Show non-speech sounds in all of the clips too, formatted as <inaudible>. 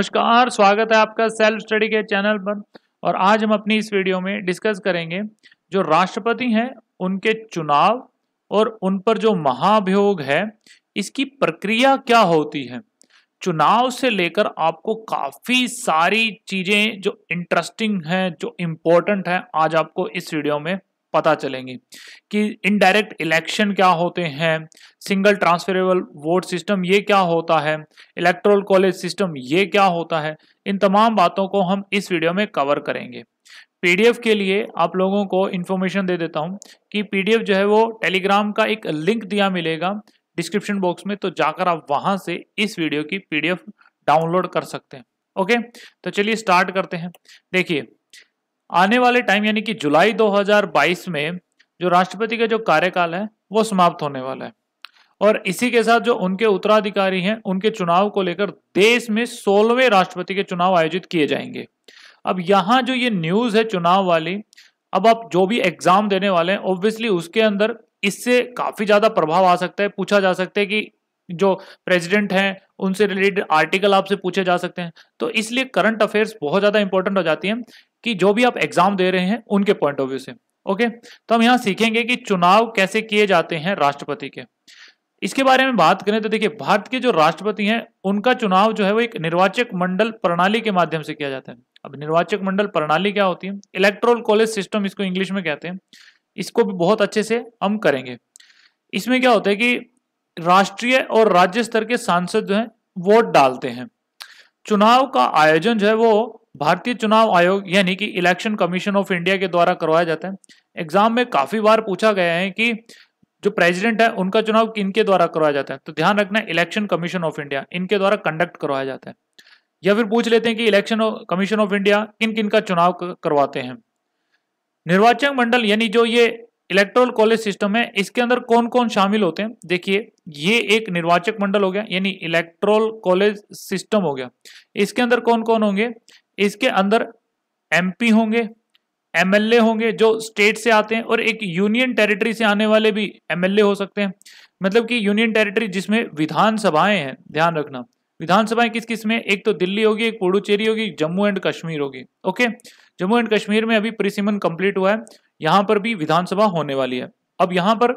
नमस्कार स्वागत है आपका सेल्फ स्टडी के चैनल पर और आज हम अपनी इस वीडियो में डिस्कस करेंगे जो राष्ट्रपति हैं उनके चुनाव और उन पर जो महाभियोग है इसकी प्रक्रिया क्या होती है चुनाव से लेकर आपको काफ़ी सारी चीज़ें जो इंटरेस्टिंग हैं जो इम्पोर्टेंट हैं आज आपको इस वीडियो में पता चलेंगी कि इनडायरेक्ट इलेक्शन क्या होते हैं सिंगल ट्रांसफरेबल वोट सिस्टम ये क्या होता है इलेक्ट्रोल कॉलेज सिस्टम ये क्या होता है इन तमाम बातों को हम इस वीडियो में कवर करेंगे पीडीएफ के लिए आप लोगों को इन्फॉर्मेशन दे देता हूँ कि पीडीएफ जो है वो टेलीग्राम का एक लिंक दिया मिलेगा डिस्क्रिप्शन बॉक्स में तो जाकर आप वहाँ से इस वीडियो की पीडीएफ डाउनलोड कर सकते हैं ओके तो चलिए स्टार्ट करते हैं देखिए आने वाले टाइम यानी कि जुलाई 2022 में जो राष्ट्रपति का जो कार्यकाल है वो समाप्त होने वाला है और इसी के साथ जो उनके उत्तराधिकारी हैं उनके चुनाव को लेकर देश में सोलहवें राष्ट्रपति के चुनाव आयोजित किए जाएंगे अब यहाँ जो ये न्यूज़ है चुनाव वाली अब आप जो भी एग्जाम देने वाले हैं ऑब्वियसली उसके अंदर इससे काफ़ी ज़्यादा प्रभाव आ सकता है पूछा जा सकता है कि जो प्रेसिडेंट हैं उनसे रिलेटेड आर्टिकल आपसे पूछे जा सकते हैं तो इसलिए करंट अफेयर्स बहुत ज़्यादा इंपॉर्टेंट हो जाती हैं कि जो भी आप एग्जाम दे रहे हैं उनके पॉइंट ऑफ व्यू से ओके तो हम यहाँ सीखेंगे कि चुनाव कैसे किए जाते हैं राष्ट्रपति के इसके बारे में बात करें तो देखिए भारत के जो राष्ट्रपति हैं उनका चुनाव जो है वो एक निर्वाचक मंडल प्रणाली के माध्यम से किया जाता है अब निर्वाचक मंडल प्रणाली क्या होती है इलेक्ट्रोल कॉलेज सिस्टम इसको इंग्लिश में कहते हैं इसको भी बहुत अच्छे से हम करेंगे इसमें क्या होता है कि राष्ट्रीय और राज्य स्तर के सांसद जो हैं वोट डालते हैं चुनाव का आयोजन जो है वो भारतीय चुनाव आयोग यानी कि इलेक्शन कमीशन ऑफ इंडिया के द्वारा करवाया जाता है एग्जाम में काफी बार पूछा गया है कि जो प्रेसिडेंट है उनका चुनाव किन के द्वारा करवाया जाता है तो ध्यान रखना इलेक्शन कमीशन ऑफ इंडिया इनके द्वारा कंडक्ट करवाया जाता है या फिर पूछ लेते हैं कि इलेक्शन कमीशन ऑफ इंडिया किन किन का चुनाव करवाते हैं निर्वाचक मंडल यानी जो ये इलेक्ट्रोल कॉलेज सिस्टम है इसके अंदर कौन कौन शामिल होते हैं देखिए ये एक निर्वाचक मंडल हो गया यानी इलेक्ट्रोल कॉलेज सिस्टम हो गया इसके अंदर कौन कौन होंगे इसके अंदर एमपी होंगे एमएलए होंगे जो स्टेट से आते हैं और एक यूनियन टेरिटरी से आने वाले भी एमएलए हो सकते हैं मतलब कि यूनियन टेरिटरी जिसमें विधानसभाएं हैं ध्यान रखना विधानसभाएं किस किस में एक तो दिल्ली होगी एक पुडुचेरी होगी जम्मू एंड कश्मीर होगी ओके जम्मू एंड कश्मीर में अभी प्रिसिमन कंप्लीट हुआ है यहाँ पर भी विधानसभा होने वाली है अब यहाँ पर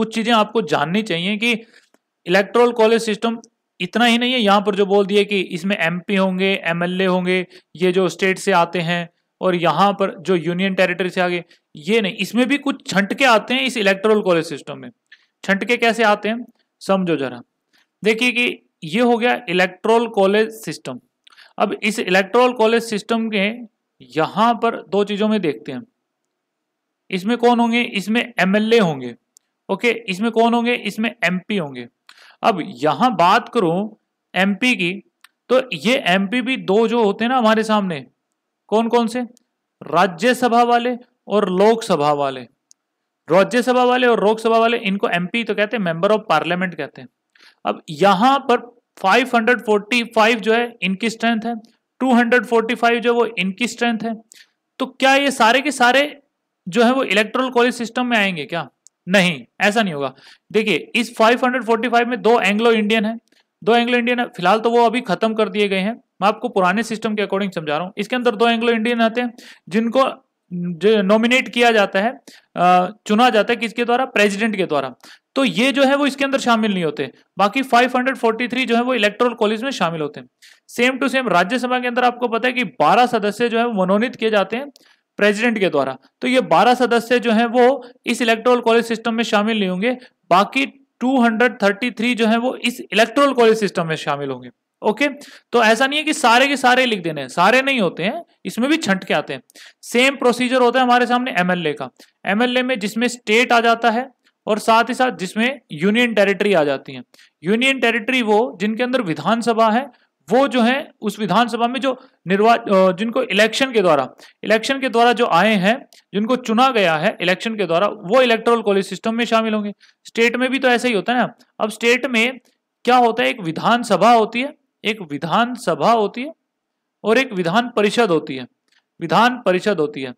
कुछ चीजें आपको जाननी चाहिए कि इलेक्ट्रोल कॉलेज सिस्टम इतना ही नहीं है यहाँ पर जो बोल दिया कि इसमें एमपी होंगे एमएलए होंगे ये जो स्टेट से आते हैं और यहाँ पर जो यूनियन टेरिटरी से आगे ये नहीं इसमें भी कुछ छंटके आते हैं इस इलेक्ट्रोल कॉलेज सिस्टम में छंटके कैसे आते हैं समझो जरा देखिए कि ये हो गया इलेक्ट्रोल कॉलेज सिस्टम अब इस इलेक्ट्रोल कॉलेज सिस्टम के यहाँ पर दो चीज़ों में देखते हैं इसमें कौन होंगे इसमें एमएलए होंगे ओके इसमें कौन होंगे इसमें एमपी होंगे अब यहां बात करूं एमपी की तो ये एमपी भी दो जो होते हैं ना हमारे सामने कौन कौन से राज्यसभा वाले और लोकसभा वाले राज्यसभा वाले और लोकसभा वाले इनको एमपी तो कहते हैं मेंबर ऑफ पार्लियामेंट कहते हैं अब यहां पर 545 जो है इनकी स्ट्रेंथ है 245 जो है वो इनकी स्ट्रेंथ है तो क्या ये सारे के सारे जो है वो इलेक्ट्रल कॉलेज सिस्टम में आएंगे क्या नहीं ऐसा नहीं होगा देखिए इस 545 में दो एंग्लो इंडियन है दो एंग्लो इंडियन है फिलहाल तो वो अभी खत्म कर दिए गए हैं मैं आपको पुराने सिस्टम के अकॉर्डिंग समझा रहा हूँ इसके अंदर दो एंग्लो इंडियन आते हैं जिनको जो नॉमिनेट किया जाता है चुना जाता है किसके द्वारा प्रेसिडेंट के द्वारा तो ये जो है वो इसके अंदर शामिल नहीं होते बाकी 543 जो है वो इलेक्ट्रोल कॉलेज में शामिल होते हैं सेम टू सेम राज्यसभा के अंदर आपको पता है कि 12 सदस्य जो है मनोनीत किए जाते हैं प्रेसिडेंट के द्वारा तो ये 12 सदस्य जो हैं वो इस इलेक्ट्रोल कॉलेज सिस्टम में शामिल नहीं होंगे बाकी 233 जो हैं वो इस इलेक्ट्रोल कॉलेज सिस्टम में शामिल होंगे ओके तो ऐसा नहीं है कि सारे के सारे लिख देने सारे नहीं होते हैं इसमें भी छंट के आते हैं सेम प्रोसीजर होता है हमारे सामने एमएलए का एमएलए में जिसमें स्टेट आ जाता है और साथ ही साथ जिसमें यूनियन टेरिटरी आ जाती है यूनियन टेरिटरी वो जिनके अंदर विधानसभा है वो जो है उस विधानसभा में जो निर्वाचन जिनको इलेक्शन के द्वारा इलेक्शन के द्वारा जो आए हैं जिनको चुना गया है इलेक्शन के द्वारा वो इलेक्ट्रल कॉलेज सिस्टम में शामिल होंगे स्टेट में भी तो ऐसा ही होता है ना अब स्टेट में क्या होता है एक विधानसभा होती है एक विधानसभा होती है और एक विधान परिषद होती है विधान परिषद होती है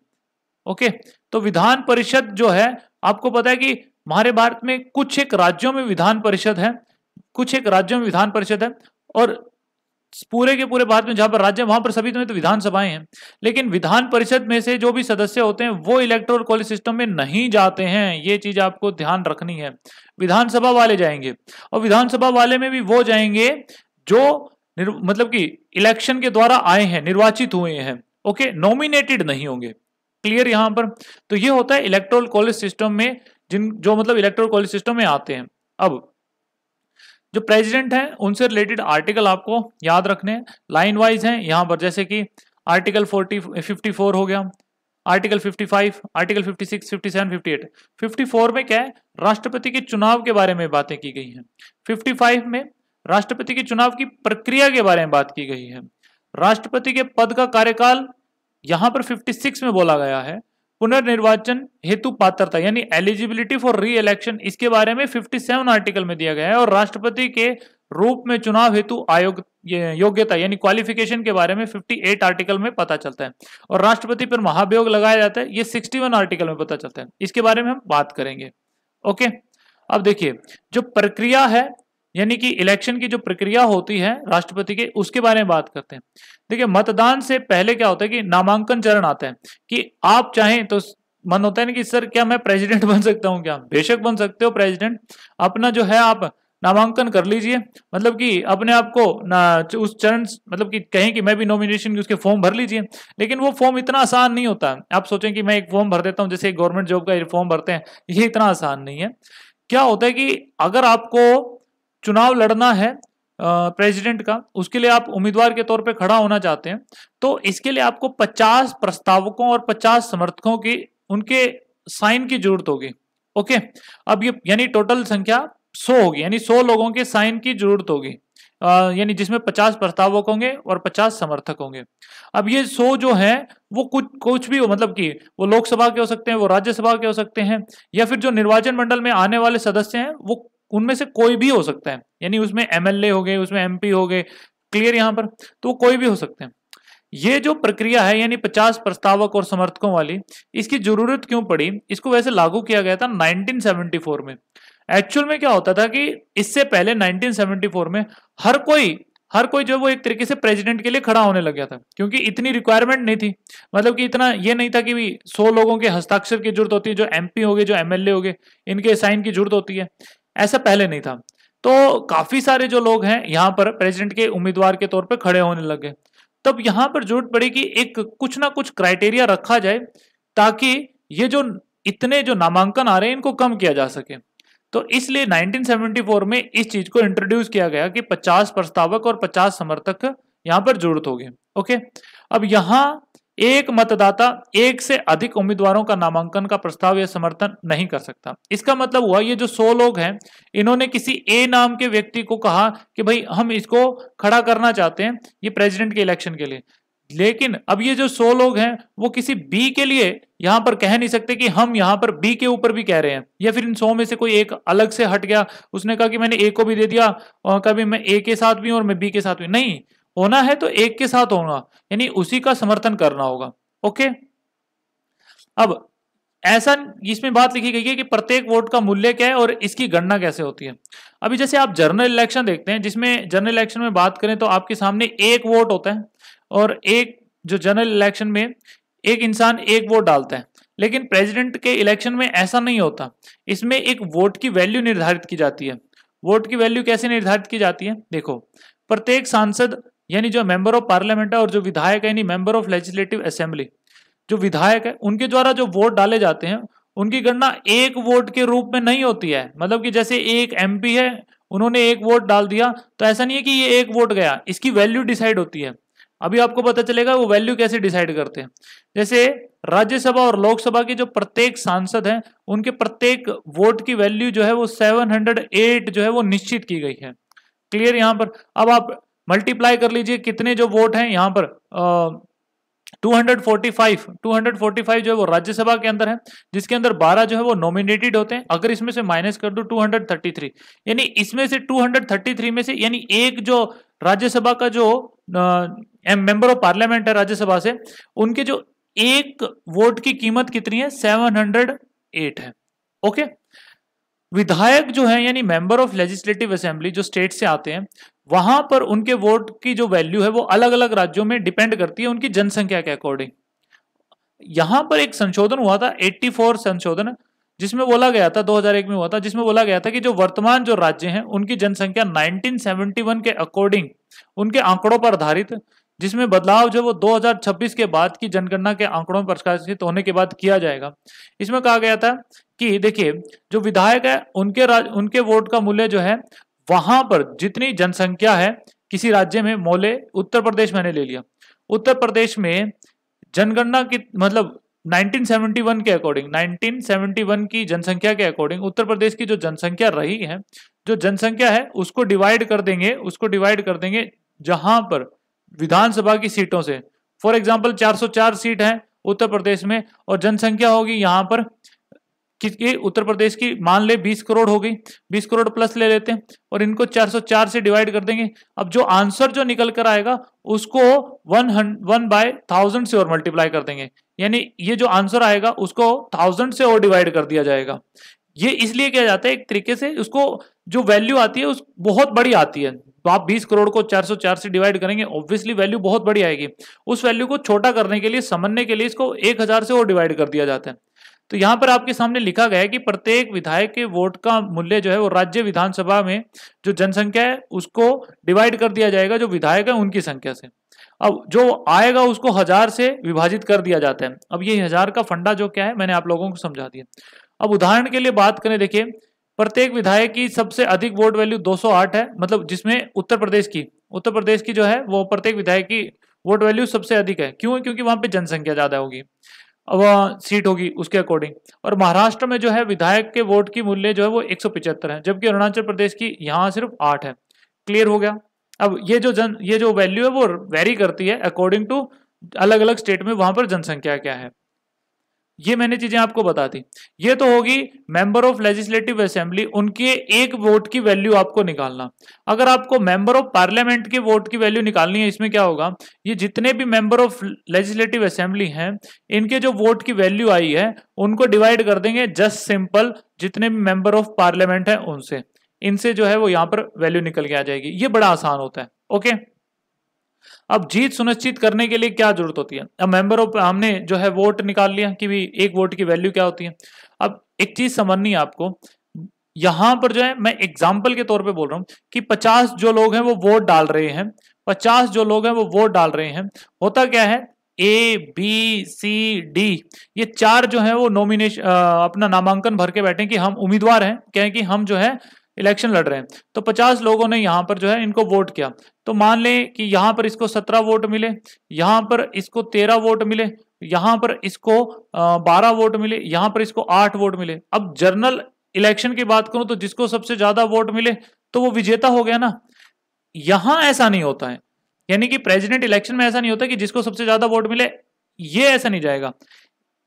ओके तो विधान परिषद जो है आपको पता है कि हमारे भारत में कुछ एक राज्यों में विधान परिषद है कुछ एक राज्यों में विधान परिषद है और पूरे के पूरे भारत में जहां पर राज्य वहां पर सभी तो, तो विधानसभाएं हैं लेकिन विधान परिषद में से जो भी सदस्य होते हैं वो इलेक्ट्रोल कॉलेज सिस्टम में नहीं जाते हैं ये चीज आपको ध्यान रखनी है विधानसभा वाले जाएंगे और विधानसभा वाले में भी वो जाएंगे जो मतलब कि इलेक्शन के द्वारा आए हैं निर्वाचित हुए हैं ओके नॉमिनेटेड नहीं होंगे क्लियर यहां पर तो ये होता है इलेक्ट्रोल कॉलेज सिस्टम में जिन जो मतलब इलेक्ट्रोल कॉलेज सिस्टम में आते हैं अब जो प्रेसिडेंट हैं उनसे रिलेटेड आर्टिकल आपको याद रखने लाइन वाइज हैं यहाँ पर जैसे कि आर्टिकल फोर्टी फिफ्टी फोर हो गया आर्टिकल 55, आर्टिकल 56, 57, 58, 54 में क्या है राष्ट्रपति के चुनाव के बारे में बातें की गई हैं 55 में राष्ट्रपति के चुनाव की प्रक्रिया के बारे में बात की गई है राष्ट्रपति के पद का कार्यकाल यहाँ पर सिक्स में बोला गया है पुनर्निर्वाचन हेतु पात्रता यानी एलिजिबिलिटी फॉर री इलेक्शन इसके बारे में 57 आर्टिकल में दिया गया है और राष्ट्रपति के रूप में चुनाव हेतु आयोग योग्यता यानी क्वालिफिकेशन के बारे में 58 आर्टिकल में पता चलता है और राष्ट्रपति पर महाभियोग लगाया जाता है ये 61 आर्टिकल में पता चलता है इसके बारे में हम बात करेंगे ओके अब देखिए जो प्रक्रिया है यानी कि इलेक्शन की जो प्रक्रिया होती है राष्ट्रपति के उसके बारे में बात करते हैं देखिए मतदान से पहले क्या होता है कि नामांकन चरण आता है कि आप चाहें तो मन होता है ना कि सर क्या मैं प्रेसिडेंट <laughs> बन सकता हूं क्या बेशक बन सकते हो प्रेसिडेंट अपना जो है आप नामांकन कर लीजिए मतलब कि अपने आप को उस चरण मतलब कि कहें कि मैं भी नॉमिनेशन की उसके फॉर्म भर लीजिए लेकिन वो फॉर्म इतना आसान नहीं होता आप सोचें कि मैं एक फॉर्म भर देता हूँ जैसे गवर्नमेंट जॉब का फॉर्म भरते हैं ये इतना आसान नहीं है क्या होता है कि अगर आपको चुनाव लड़ना है प्रेसिडेंट का उसके लिए आप उम्मीदवार के तौर पे खड़ा होना चाहते हैं तो इसके लिए आपको 50 प्रस्तावकों और 50 समर्थकों की उनके साइन की जरूरत होगी ओके अब ये यानी टोटल संख्या 100 होगी यानी 100 लोगों के साइन की जरूरत होगी यानी जिसमें 50 प्रस्तावक होंगे और 50 समर्थक होंगे अब ये 100 जो है वो कुछ कुछ भी हो मतलब कि वो लोकसभा के हो सकते हैं वो राज्यसभा के हो सकते हैं या फिर जो निर्वाचन मंडल में आने वाले सदस्य हैं वो उनमें से कोई भी हो सकता है यानी उसमें एमएलए हो गए उसमें एमपी हो गए क्लियर यहाँ पर तो कोई भी हो सकते हैं ये जो प्रक्रिया है यानी 50 प्रस्तावक और समर्थकों वाली इसकी जरूरत क्यों पड़ी इसको वैसे लागू किया गया था 1974 में एक्चुअल में क्या होता था कि इससे पहले 1974 में हर कोई हर कोई जो वो एक तरीके से प्रेसिडेंट के लिए खड़ा होने लग गया था क्योंकि इतनी रिक्वायरमेंट नहीं थी मतलब कि इतना ये नहीं था कि भी सौ लोगों के हस्ताक्षर की जरूरत होती है जो एमपी हो गए जो एमएलए हो गए इनके साइन की जरूरत होती है ऐसा पहले नहीं था तो काफी सारे जो लोग हैं यहाँ पर प्रेसिडेंट के उम्मीदवार के तौर पर खड़े होने लगे तब यहाँ पर जरूरत पड़ी कि एक कुछ ना कुछ क्राइटेरिया रखा जाए ताकि ये जो इतने जो नामांकन आ रहे हैं इनको कम किया जा सके तो इसलिए 1974 में इस चीज को इंट्रोड्यूस किया गया कि 50 प्रस्तावक और 50 समर्थक यहाँ पर जरूरत होगी ओके अब यहाँ एक मतदाता एक से अधिक उम्मीदवारों का नामांकन का प्रस्ताव या समर्थन नहीं कर सकता इसका मतलब हुआ ये जो सौ लोग हैं इन्होंने किसी ए नाम के व्यक्ति को कहा कि भाई हम इसको खड़ा करना चाहते हैं ये प्रेसिडेंट के इलेक्शन के लिए लेकिन अब ये जो सौ लोग हैं वो किसी बी के लिए यहां पर कह नहीं सकते कि हम यहां पर बी के ऊपर भी कह रहे हैं या फिर इन सौ में से कोई एक अलग से हट गया उसने कहा कि मैंने ए को भी दे दिया और कभी मैं ए के साथ भी और मैं बी के साथ भी नहीं होना है तो एक के साथ होगा यानी उसी का समर्थन करना होगा ओके अब ऐसा इसमें बात लिखी गई है कि प्रत्येक वोट का मूल्य क्या है और इसकी गणना कैसे होती है अभी जैसे आप जनरल इलेक्शन देखते हैं जिसमें जनरल इलेक्शन में बात करें तो आपके सामने एक वोट होता है और एक जो जनरल इलेक्शन में एक इंसान एक वोट डालता है लेकिन प्रेसिडेंट के इलेक्शन में ऐसा नहीं होता इसमें एक वोट की वैल्यू निर्धारित की जाती है वोट की वैल्यू कैसे निर्धारित की जाती है देखो प्रत्येक सांसद यानी जो मेंबर ऑफ पार्लियामेंट है और जो विधायक है यानी मेंबर ऑफ लेजिस्लेटिव असेंबली जो विधायक है उनके द्वारा जो वोट डाले जाते हैं उनकी गणना एक वोट के रूप में नहीं होती है मतलब कि जैसे एक एम है उन्होंने एक वोट डाल दिया तो ऐसा नहीं है कि ये एक वोट गया इसकी वैल्यू डिसाइड होती है अभी आपको पता चलेगा वो वैल्यू कैसे डिसाइड करते हैं जैसे राज्यसभा और लोकसभा के जो प्रत्येक सांसद हैं उनके प्रत्येक वोट की वैल्यू जो है वो 708 जो है वो निश्चित की गई है क्लियर यहाँ पर अब आप मल्टीप्लाई कर लीजिए कितने जो वोट हैं यहाँ पर आ, 245 245 जो है वो राज्यसभा के अंदर है जिसके अंदर 12 जो है वो नॉमिनेटेड होते हैं अगर इसमें से माइनस कर दो 233 यानी इसमें से 233 में से यानी एक जो राज्यसभा का जो मेंबर ऑफ पार्लियामेंट है राज्यसभा से उनके जो एक वोट की कीमत कितनी है सेवन है ओके विधायक जो है यानी मेंबर ऑफ लेजिस्लेटिव असेंबली जो स्टेट से आते हैं वहां पर उनके वोट की जो वैल्यू है वो अलग अलग राज्यों में डिपेंड करती है उनकी जनसंख्या के अकॉर्डिंग यहां पर एक संशोधन हुआ था 84 संशोधन जिसमें बोला गया था 2001 में हुआ था जिसमें बोला गया था कि जो वर्तमान जो राज्य हैं उनकी जनसंख्या 1971 के अकॉर्डिंग उनके आंकड़ों पर आधारित जिसमें बदलाव जो वो 2026 के बाद की जनगणना के आंकड़ों पर प्रकाशित होने के बाद किया जाएगा इसमें कहा गया था कि देखिए जो विधायक है उनके राज उनके वोट का मूल्य जो है वहां पर जितनी जनसंख्या है किसी राज्य में मोले उत्तर प्रदेश मैंने ले लिया उत्तर प्रदेश में जनगणना की मतलब 1971 के अकॉर्डिंग 1971 की जनसंख्या के अकॉर्डिंग उत्तर प्रदेश की जो जनसंख्या रही है जो जनसंख्या है उसको डिवाइड कर देंगे उसको डिवाइड कर देंगे जहां पर विधानसभा की सीटों से फॉर एग्जाम्पल 404 सीट है उत्तर प्रदेश में और जनसंख्या होगी यहाँ पर कि उत्तर प्रदेश की मान ले 20 करोड़ हो गई 20 करोड़ प्लस ले लेते हैं और इनको 404 से डिवाइड कर देंगे अब जो आंसर जो निकल कर आएगा उसको वन वन बाय थाउजेंड से और मल्टीप्लाई कर देंगे यानी ये जो आंसर आएगा उसको थाउजेंड से और डिवाइड कर दिया जाएगा ये इसलिए किया जाता है एक तरीके से उसको जो वैल्यू आती है उस बहुत बड़ी आती है तो आप 20 करोड़ को 404 से डिवाइड करेंगे ऑब्वियसली वैल्यू बहुत बड़ी आएगी उस वैल्यू को छोटा करने के लिए समझने के लिए इसको 1000 से और डिवाइड कर दिया जाता है तो यहाँ पर आपके सामने लिखा गया है कि प्रत्येक विधायक के वोट का मूल्य जो है वो राज्य विधानसभा में जो जनसंख्या है उसको डिवाइड कर दिया जाएगा जो विधायक है उनकी संख्या से अब जो आएगा उसको हजार से विभाजित कर दिया जाता है अब ये हजार का फंडा जो क्या है मैंने आप लोगों को समझा दिया अब उदाहरण के लिए बात करें देखिये प्रत्येक विधायक की सबसे अधिक वोट वैल्यू 208 है मतलब जिसमें उत्तर प्रदेश की उत्तर प्रदेश की जो है वो प्रत्येक विधायक की वोट वैल्यू सबसे अधिक है क्यों क्योंकि वहां पे जनसंख्या ज्यादा होगी सीट होगी उसके अकॉर्डिंग और महाराष्ट्र में जो है विधायक के वोट की मूल्य जो है वो एक है जबकि अरुणाचल प्रदेश की यहाँ सिर्फ आठ है क्लियर हो गया अब ये जो जन ये जो वैल्यू है वो वेरी करती है अकॉर्डिंग टू अलग अलग स्टेट में वहां पर जनसंख्या क्या है ये मैंने चीजें आपको बता दी ये तो होगी मेंबर ऑफ लेजिस्लेटिव असेंबली उनके एक वोट की वैल्यू आपको निकालना अगर आपको मेंबर ऑफ पार्लियामेंट के वोट की वैल्यू निकालनी है इसमें क्या होगा ये जितने भी मेंबर ऑफ लेजिस्लेटिव असेंबली हैं इनके जो वोट की वैल्यू आई है उनको डिवाइड कर देंगे जस्ट सिंपल जितने भी मेंबर ऑफ पार्लियामेंट है उनसे इनसे जो है वो यहाँ पर वैल्यू निकल के आ जाएगी ये बड़ा आसान होता है ओके अब जीत सुनिश्चित करने के लिए क्या जरूरत होती है अब मेंबरों पर हमने जो है वोट निकाल लिया कि भी एक वोट की वैल्यू क्या होती है अब एक चीज समझनी है आपको यहां पर जो है मैं एग्जाम्पल के तौर पे बोल रहा हूँ कि पचास जो लोग हैं वो वोट डाल रहे हैं पचास जो लोग हैं वो वोट डाल रहे हैं होता क्या है ए बी सी डी ये चार जो है वो नॉमिनेशन अपना नामांकन भर के बैठे कि हम उम्मीदवार हैं कहें कि हम जो है इलेक्शन लड़ रहे हैं तो पचास लोगों ने यहाँ पर जो है इनको वोट किया तो मान लें कि यहाँ पर इसको सत्रह वोट मिले यहाँ पर इसको तेरह वोट मिले यहाँ पर इसको बारह वोट मिले यहाँ पर इसको आठ वोट मिले अब जर्नल इलेक्शन की बात करूं तो जिसको सबसे ज्यादा वोट मिले तो वो विजेता हो गया ना यहां ऐसा नहीं होता है यानी कि प्रेसिडेंट इलेक्शन में ऐसा नहीं होता कि जिसको सबसे ज्यादा वोट मिले ये ऐसा नहीं जाएगा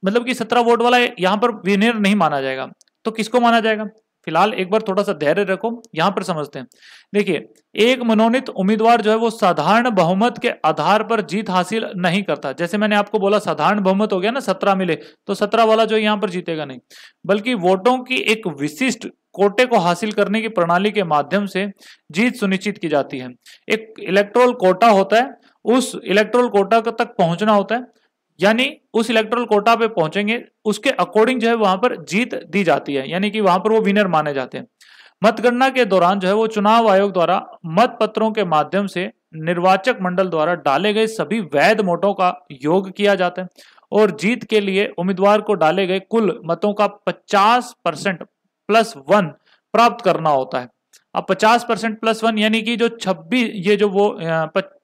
मतलब कि सत्रह वोट वाला यहां पर विनर नहीं माना जाएगा तो किसको माना जाएगा फिलहाल एक बार थोड़ा सा धैर्य रखो यहां पर समझते हैं देखिए एक मनोनीत उम्मीदवार जो है वो साधारण बहुमत के आधार पर जीत हासिल नहीं करता जैसे मैंने आपको बोला साधारण बहुमत हो गया ना सत्रह मिले तो सत्रह वाला जो यहां पर जीतेगा नहीं बल्कि वोटों की एक विशिष्ट कोटे को हासिल करने की प्रणाली के माध्यम से जीत सुनिश्चित की जाती है एक इलेक्ट्रोल कोटा होता है उस इलेक्ट्रोल कोटा तक पहुंचना होता है यानी उस इलेक्ट्रल कोटा पे पहुंचेंगे उसके अकॉर्डिंग जो है वहां पर जीत दी जाती है यानी कि वहां पर वो विनर माने जाते हैं मतगणना के दौरान जो है वो चुनाव आयोग द्वारा मत पत्रों के माध्यम से निर्वाचक मंडल द्वारा डाले गए सभी वैध मोटों का योग किया जाता है और जीत के लिए उम्मीदवार को डाले गए कुल मतों का 50 परसेंट प्लस वन प्राप्त करना होता है अब 50 परसेंट प्लस वन यानी कि जो 26 ये जो वो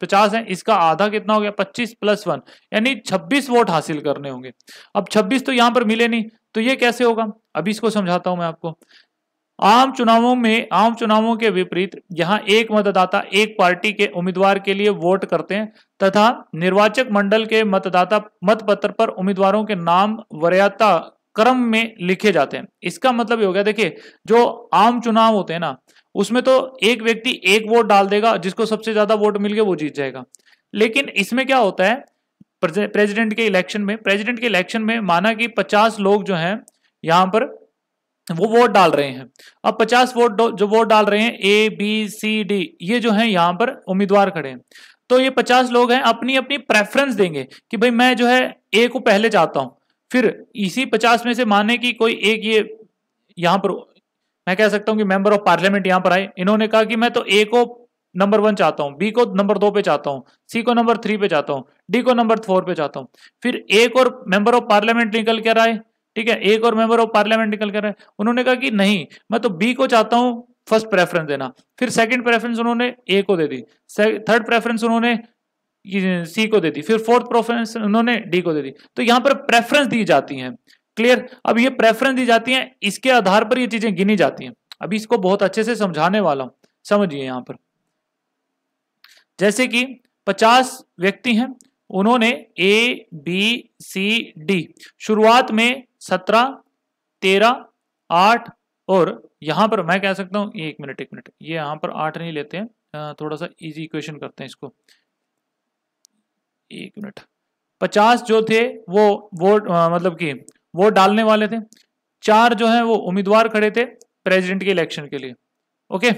50 है इसका आधा कितना हो गया 25 प्लस वन यानी 26 वोट हासिल करने होंगे अब 26 तो यहां पर मिले नहीं तो ये कैसे होगा अभी इसको समझाता हूं मैं आपको आम चुनावों में आम चुनावों के विपरीत यहां एक मतदाता एक पार्टी के उम्मीदवार के लिए वोट करते हैं तथा निर्वाचक मंडल के मतदाता मतपत्र पर उम्मीदवारों के नाम वरीयता क्रम में लिखे जाते हैं इसका मतलब ये हो गया देखिए जो आम चुनाव होते हैं ना उसमें तो एक व्यक्ति एक वोट डाल देगा जिसको सबसे ज्यादा वोट मिल गया वो जीत जाएगा लेकिन इसमें क्या होता है प्रेसिडेंट के इलेक्शन में प्रेसिडेंट के इलेक्शन में माना कि पचास लोग जो हैं यहाँ पर वो वोट डाल रहे हैं अब पचास वोट जो वोट डाल रहे हैं ए बी सी डी ये जो है यहाँ पर उम्मीदवार खड़े हैं तो ये पचास लोग हैं अपनी अपनी प्रेफरेंस देंगे कि भाई मैं जो है ए को पहले चाहता हूँ फिर इसी पचास में से माने कि कोई एक ये यहां पर मैं कह सकता हूं कि मेंबर ऑफ पार्लियामेंट यहां पर आए इन्होंने कहा कि मैं तो ए को नंबर वन चाहता हूं बी को नंबर दो पे चाहता हूं सी को नंबर थ्री पे चाहता हूं डी को नंबर फोर पे चाहता हूं फिर एक और मेंबर ऑफ पार्लियामेंट निकल कर आए ठीक है एक और मेंबर ऑफ पार्लियामेंट निकल कर आए उन्होंने कहा कि नहीं मैं तो बी को चाहता हूं फर्स्ट प्रेफरेंस देना फिर सेकंड प्रेफरेंस उन्होंने ए को दे दी थर्ड प्रेफरेंस उन्होंने सी को दे दी फिर फोर्थ प्रेफरेंस उन्होंने डी को दे दी तो यहाँ पर प्रेफरेंस दी जाती है क्लियर अब ये प्रेफरेंस दी जाती है इसके आधार पर ये चीजें गिनी जाती हैं अभी इसको बहुत अच्छे से समझाने वाला हूं समझिए यहाँ पर जैसे कि 50 व्यक्ति हैं उन्होंने ए बी सी डी शुरुआत में 17 13 8 और यहां पर मैं कह सकता हूं एक मिनट एक मिनट ये यहां पर 8 नहीं लेते हैं थोड़ा सा इजी इक्वेशन करते हैं इसको एक मिनट पचास जो थे वो वोट मतलब कि वोट डालने वाले थे चार जो हैं वो उम्मीदवार खड़े थे प्रेसिडेंट के इलेक्शन के लिए ओके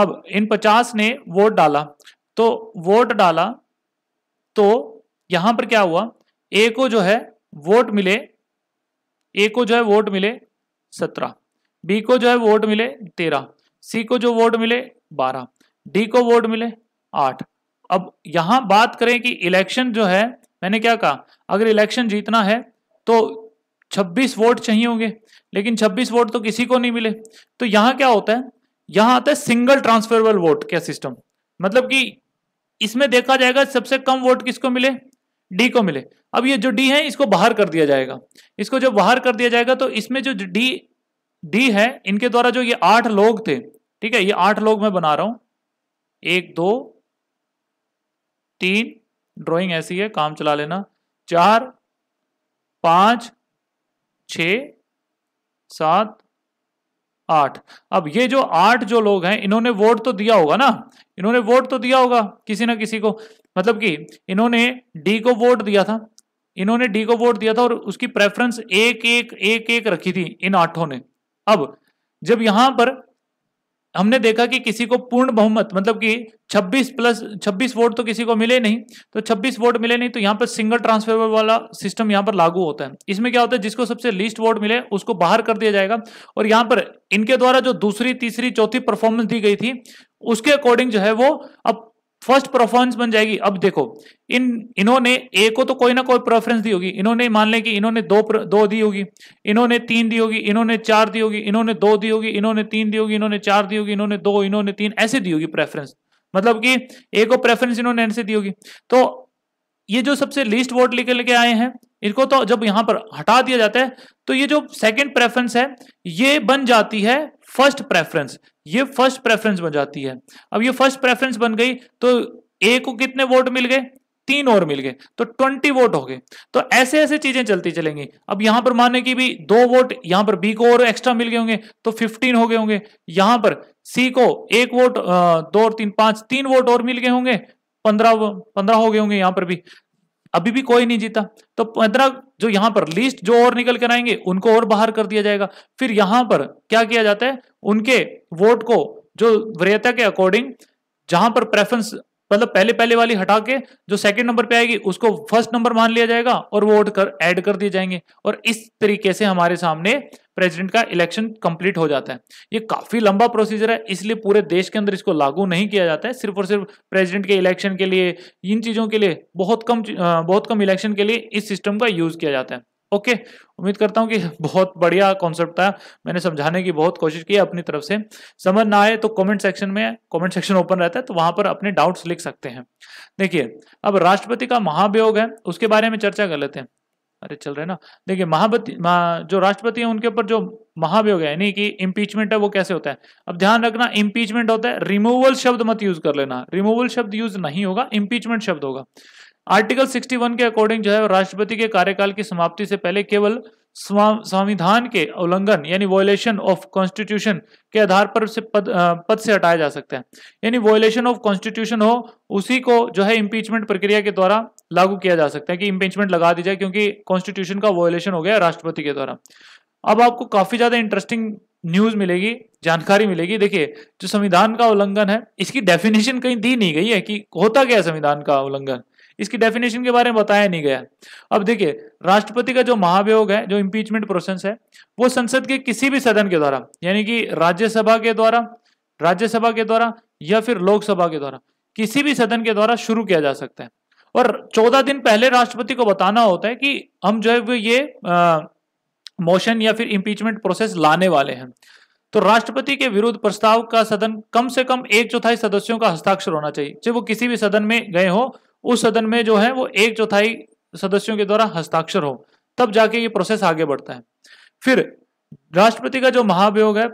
अब इन पचास ने वोट डाला तो वोट डाला तो यहां पर क्या हुआ ए को जो है वोट मिले ए को जो है वोट मिले सत्रह बी को जो है वोट मिले तेरह सी को जो वोट मिले बारह डी को वोट मिले आठ अब यहां बात करें कि इलेक्शन जो है मैंने क्या कहा अगर इलेक्शन जीतना है तो 26 वोट चाहिए होंगे लेकिन 26 वोट तो किसी को नहीं मिले तो यहां क्या होता है यहां आता है सिंगल ट्रांसफरेबल वोट क्या सिस्टम मतलब कि इसमें देखा जाएगा सबसे कम वोट किसको मिले डी को मिले अब ये जो डी है इसको बाहर कर दिया जाएगा इसको जब बाहर कर दिया जाएगा तो इसमें जो डी डी है इनके द्वारा जो ये आठ लोग थे ठीक है ये आठ लोग मैं बना रहा हूं एक दो तीन ड्राइंग ऐसी है काम चला लेना चार पांच छ सात आठ अब ये जो आठ जो लोग हैं इन्होंने वोट तो दिया होगा ना इन्होंने वोट तो दिया होगा किसी ना किसी को मतलब कि इन्होंने डी को वोट दिया था इन्होंने डी को वोट दिया था और उसकी प्रेफरेंस एक एक एक एक रखी थी इन आठों ने अब जब यहां पर हमने देखा कि किसी को पूर्ण बहुमत मतलब कि 26 प्लस 26 वोट तो किसी को मिले नहीं तो 26 वोट मिले नहीं तो यहाँ पर सिंगल ट्रांसफर वाला सिस्टम यहाँ पर लागू होता है इसमें क्या होता है जिसको सबसे लीस्ट वोट मिले उसको बाहर कर दिया जाएगा और यहाँ पर इनके द्वारा जो दूसरी तीसरी चौथी परफॉर्मेंस दी गई थी उसके अकॉर्डिंग जो है वो अब फर्स्ट प्रेफरेंस बन जाएगी अब देखो इन इन्होंने ए को तो कोई ना कोई प्रेफरेंस दी होगी इन्होंने मान लें कि इन्होंने दो प्र, दो दी होगी इन्होंने तीन दी होगी इन्होंने चार दी होगी इन्होंने दो दी होगी इन्होंने तीन दी होगी इन्होंने चार दी होगी इन्होंने दो इन्होंने तीन ऐसे दी होगी प्रेफरेंस मतलब कि ए को प्रेफरेंस इन्होंने ऐसे दी होगी तो ये जो सबसे लीस्ट वोट लेके लेके आए हैं इनको तो जब यहां पर हटा दिया जाता है तो ये जो सेकेंड प्रेफरेंस है ये बन जाती है फर्स्ट प्रेफरेंस ये फर्स्ट प्रेफरेंस बन जाती है अब ये फर्स्ट प्रेफरेंस बन गई तो ए को कितने वोट मिल गए तीन और मिल गए तो ट्वेंटी वोट हो गए तो ऐसे ऐसे चीजें चलती चलेंगी अब यहां पर माने की भी दो वोट यहां पर बी को और एक्स्ट्रा मिल गए होंगे तो फिफ्टीन हो गए होंगे यहां पर सी को एक वोट दो और तीन पांच तीन वोट और मिल गए होंगे पंद्रह पंद्रह हो गए होंगे यहां पर भी अभी भी कोई नहीं जीता तो पंद्रह जो यहां पर लिस्ट जो और निकल कर आएंगे उनको और बाहर कर दिया जाएगा फिर यहां पर क्या किया जाता है उनके वोट को जो वरीयता के अकॉर्डिंग जहां पर प्रेफरेंस मतलब पहले पहले वाली हटा के जो सेकंड नंबर पे आएगी उसको फर्स्ट नंबर मान लिया जाएगा और वो कर ऐड कर दिए जाएंगे और इस तरीके से हमारे सामने प्रेसिडेंट का इलेक्शन कंप्लीट हो जाता है ये काफी लंबा प्रोसीजर है इसलिए पूरे देश के अंदर इसको लागू नहीं किया जाता है सिर्फ और सिर्फ प्रेजिडेंट के इलेक्शन के लिए इन चीजों के लिए बहुत कम बहुत कम इलेक्शन के लिए इस सिस्टम का यूज किया जाता है ओके उम्मीद करता हूँ कि बहुत बढ़िया कॉन्सेप्ट था मैंने समझाने की बहुत कोशिश की अपनी तरफ से समझ ना आए तो कमेंट सेक्शन में कमेंट सेक्शन ओपन रहता है तो वहां पर अपने डाउट्स लिख सकते हैं देखिए अब राष्ट्रपति का महाभियोग है उसके बारे में चर्चा कर लेते हैं अरे चल रहे ना देखिए महापति महा, जो राष्ट्रपति है उनके ऊपर जो महाभियोग है यानी कि इम्पीचमेंट है वो कैसे होता है अब ध्यान रखना इम्पीचमेंट होता है रिमूवल शब्द मत यूज कर लेना रिमूवल शब्द यूज नहीं होगा इम्पीचमेंट शब्द होगा आर्टिकल 61 के अकॉर्डिंग जो है राष्ट्रपति के कार्यकाल की समाप्ति से पहले केवल संविधान के उल्लंघन यानी वॉयलेशन ऑफ कॉन्स्टिट्यूशन के आधार पर से पद पद से हटाया जा सकता है यानी वॉयलेशन ऑफ कॉन्स्टिट्यूशन हो उसी को जो है इम्पीचमेंट प्रक्रिया के द्वारा लागू किया जा सकता है कि इम्पीचमेंट लगा दी जाए क्योंकि कॉन्स्टिट्यूशन का वॉयलेशन हो गया राष्ट्रपति के द्वारा अब आपको काफी ज्यादा इंटरेस्टिंग न्यूज मिलेगी जानकारी मिलेगी देखिए जो संविधान का उल्लंघन है इसकी डेफिनेशन कहीं दी नहीं गई है कि होता क्या है संविधान का उल्लंघन इसकी डेफिनेशन के बारे में बताया नहीं गया अब देखिए राष्ट्रपति का जो महाभियोग है जो इम्पीचमेंट प्रोसेस है वो संसद के किसी भी सदन के द्वारा यानी कि राज्यसभा के द्वारा राज्यसभा के द्वारा या फिर लोकसभा के द्वारा किसी भी सदन के द्वारा शुरू किया जा सकता है और चौदह दिन पहले राष्ट्रपति को बताना होता है कि हम जो है वो ये मोशन या फिर इम्पीचमेंट प्रोसेस लाने वाले हैं तो राष्ट्रपति के विरुद्ध प्रस्ताव का सदन कम से कम एक चौथाई सदस्यों का हस्ताक्षर होना चाहिए चाहे वो किसी भी सदन में गए हो उस सदन में जो है वो एक चौथाई सदस्यों के द्वारा हस्ताक्षर हो तब जाके ये प्रोसेस आगे बढ़ता है फिर राष्ट्रपति का जो महाभियोग है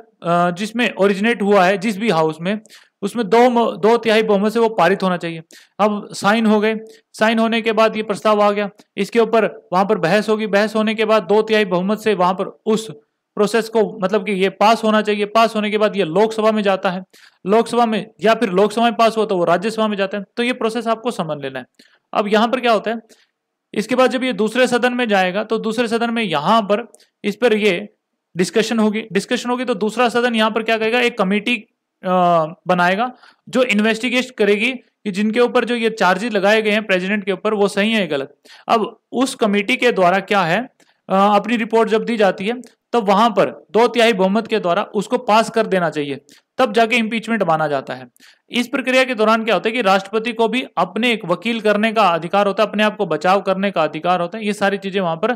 जिसमें ओरिजिनेट हुआ है जिस भी हाउस में उसमें दो दो तिहाई बहुमत से वो पारित होना चाहिए अब साइन हो गए साइन होने के बाद ये प्रस्ताव आ गया इसके ऊपर वहां पर बहस होगी बहस होने के बाद दो तिहाई बहुमत से वहां पर उस प्रोसेस को मतलब कि ये पास होना चाहिए पास होने के बाद ये लोकसभा में जाता है लोकसभा में या फिर लोकसभा में पास हुआ तो वो राज्यसभा में जाता है तो ये प्रोसेस आपको समझ लेना है अब यहाँ पर क्या होता है इसके बाद जब ये दूसरे सदन में जाएगा तो दूसरे सदन में यहाँ पर इस पर ये डिस्कशन होगी डिस्कशन होगी तो दूसरा सदन यहाँ पर क्या करेगा एक कमेटी बनाएगा जो इन्वेस्टिगेट करेगी कि जिनके ऊपर जो ये चार्जेस लगाए गए हैं प्रेसिडेंट के ऊपर वो सही है गलत अब उस कमेटी के द्वारा क्या है अपनी रिपोर्ट जब दी जाती है तब वहां पर दो तिहाई बहुमत के द्वारा उसको पास कर देना चाहिए तब जाके इम्पीचमेंट माना जाता है इस प्रक्रिया के दौरान क्या होता है कि राष्ट्रपति को भी अपने एक वकील करने का अधिकार होता है अपने आप को बचाव करने का अधिकार होता है ये सारी चीजें वहां पर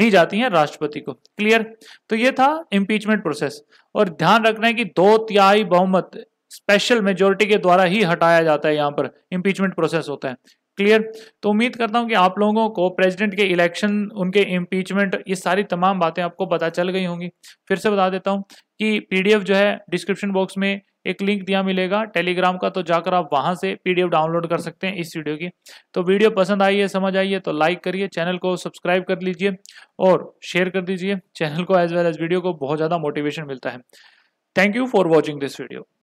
दी जाती हैं राष्ट्रपति को क्लियर तो ये था इम्पीचमेंट प्रोसेस और ध्यान रखना है कि दो तिहाई बहुमत स्पेशल मेजोरिटी के द्वारा ही हटाया जाता है यहाँ पर इम्पीचमेंट प्रोसेस होता है क्लियर तो उम्मीद करता हूं कि आप लोगों को प्रेसिडेंट के इलेक्शन उनके इम्पीचमेंट ये सारी तमाम बातें आपको पता चल गई होंगी फिर से बता देता हूं कि पीडीएफ जो है डिस्क्रिप्शन बॉक्स में एक लिंक दिया मिलेगा टेलीग्राम का तो जाकर आप वहां से पीडीएफ डाउनलोड कर सकते हैं इस वीडियो की तो वीडियो पसंद आई है समझ आई है तो लाइक करिए चैनल को सब्सक्राइब कर लीजिए और शेयर कर दीजिए चैनल को एज वेल एज वीडियो को बहुत ज़्यादा मोटिवेशन मिलता है thank you for watching this video